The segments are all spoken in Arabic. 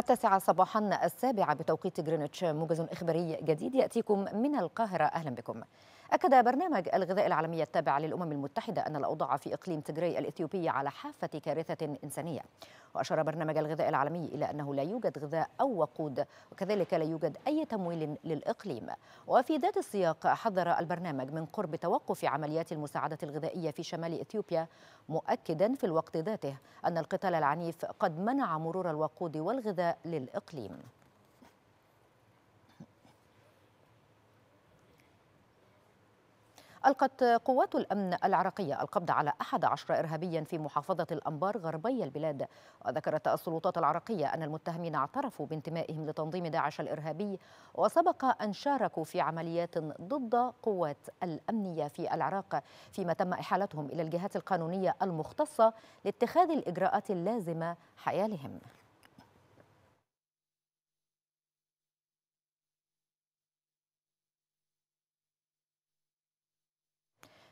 التاسعة صباحا السابعة بتوقيت جرينتش موجز إخباري جديد يأتيكم من القاهرة أهلا بكم أكد برنامج الغذاء العالمي التابع للأمم المتحدة أن الأوضاع في إقليم تجري الإثيوبي على حافة كارثة إنسانية وأشار برنامج الغذاء العالمي إلى أنه لا يوجد غذاء أو وقود وكذلك لا يوجد أي تمويل للإقليم وفي ذات السياق حذر البرنامج من قرب توقف عمليات المساعدة الغذائية في شمال إثيوبيا مؤكدا في الوقت ذاته أن القتال العنيف قد منع مرور الوقود والغذاء للإقليم ألقت قوات الأمن العراقية القبض على 11 إرهابيا في محافظة الأنبار غربي البلاد وذكرت السلطات العراقية أن المتهمين اعترفوا بانتمائهم لتنظيم داعش الإرهابي وسبق أن شاركوا في عمليات ضد قوات الأمنية في العراق فيما تم إحالتهم إلى الجهات القانونية المختصة لاتخاذ الإجراءات اللازمة حيالهم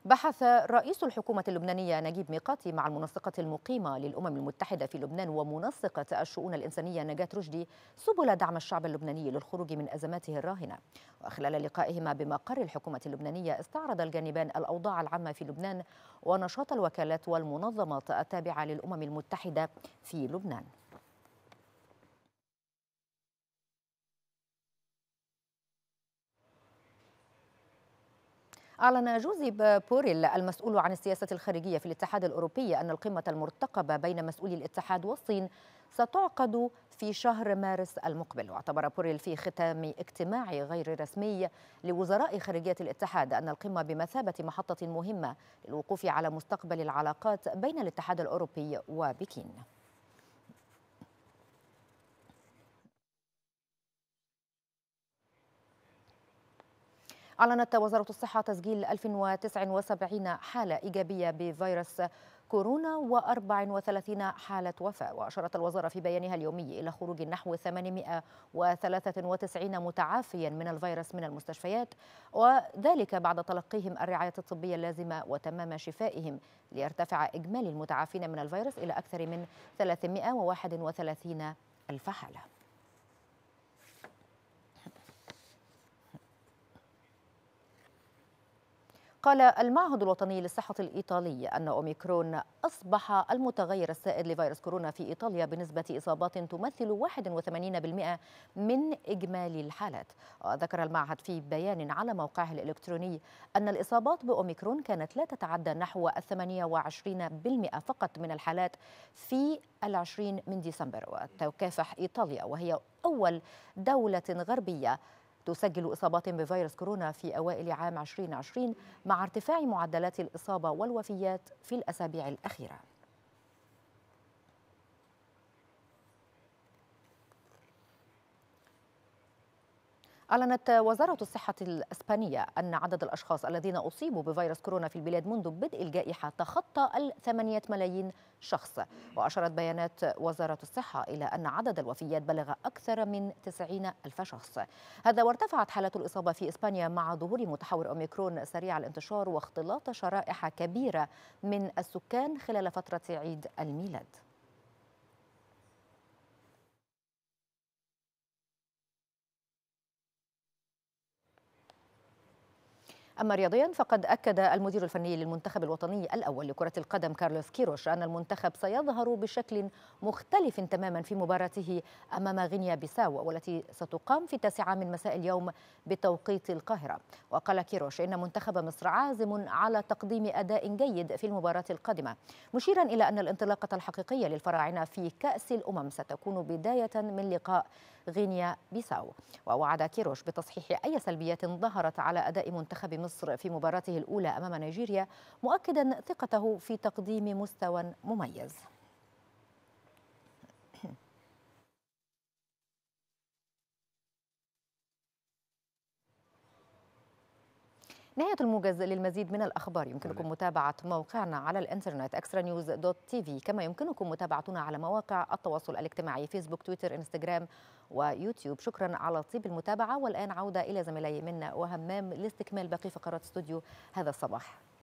بحث رئيس الحكومة اللبنانية نجيب ميقاتي مع المنسقة المقيمة للأمم المتحدة في لبنان ومنسقة الشؤون الإنسانية نجاة رشدي سبل دعم الشعب اللبناني للخروج من أزماته الراهنة وخلال لقائهما بمقر الحكومة اللبنانية استعرض الجانبان الأوضاع العامة في لبنان ونشاط الوكالات والمنظمات التابعة للأمم المتحدة في لبنان أعلن جوزيب بوريل المسؤول عن السياسة الخارجية في الاتحاد الأوروبي أن القمة المرتقبة بين مسؤولي الاتحاد والصين ستعقد في شهر مارس المقبل واعتبر بوريل في ختام اجتماع غير رسمي لوزراء خارجية الاتحاد أن القمة بمثابة محطة مهمة للوقوف على مستقبل العلاقات بين الاتحاد الأوروبي وبكين أعلنت وزارة الصحة تسجيل 1079 حالة إيجابية بفيروس كورونا و34 حالة وفاة وأشارت الوزارة في بيانها اليومي إلى خروج نحو 893 متعافيا من الفيروس من المستشفيات وذلك بعد تلقيهم الرعاية الطبية اللازمة وتمام شفائهم ليرتفع إجمالي المتعافين من الفيروس إلى أكثر من 331 ألف حالة قال المعهد الوطني للصحة الإيطالي أن أوميكرون أصبح المتغير السائد لفيروس كورونا في إيطاليا بنسبة إصابات تمثل 81% من إجمالي الحالات وذكر المعهد في بيان على موقعه الإلكتروني أن الإصابات بأوميكرون كانت لا تتعدى نحو 28% فقط من الحالات في العشرين من ديسمبر وتكافح إيطاليا وهي أول دولة غربية تسجل إصابات بفيروس كورونا في أوائل عام 2020 مع ارتفاع معدلات الإصابة والوفيات في الأسابيع الأخيرة أعلنت وزارة الصحة الإسبانية أن عدد الأشخاص الذين أصيبوا بفيروس كورونا في البلاد منذ بدء الجائحة تخطى الثمانية ملايين شخص وأشارت بيانات وزارة الصحة إلى أن عدد الوفيات بلغ أكثر من تسعين ألف شخص هذا وارتفعت حالات الإصابة في إسبانيا مع ظهور متحور أوميكرون سريع الانتشار واختلاط شرائح كبيرة من السكان خلال فترة عيد الميلاد أما رياضيا فقد أكد المدير الفني للمنتخب الوطني الأول لكرة القدم كارلوس كيروش أن المنتخب سيظهر بشكل مختلف تماما في مباراته أمام غينيا بيساو والتي ستقام في التاسعة من مساء اليوم بتوقيت القاهرة وقال كيروش إن منتخب مصر عازم على تقديم أداء جيد في المباراة القادمة مشيرا إلى أن الانطلاقة الحقيقية للفراعنة في كأس الأمم ستكون بداية من لقاء غينيا بيساو ووعد كيروش بتصحيح أي سلبيات ظهرت على أداء منتخب مصر في مباراته الأولى أمام نيجيريا مؤكدا ثقته في تقديم مستوى مميز نهاية الموجز للمزيد من الأخبار يمكنكم متابعة موقعنا على الإنترنت أكسترا نيوز دوت تي في كما يمكنكم متابعتنا على مواقع التواصل الاجتماعي فيسبوك تويتر إنستغرام ويوتيوب شكرا على طيب المتابعة والآن عودة إلى زميلي منا وهمام لاستكمال باقي فقرات استوديو هذا الصباح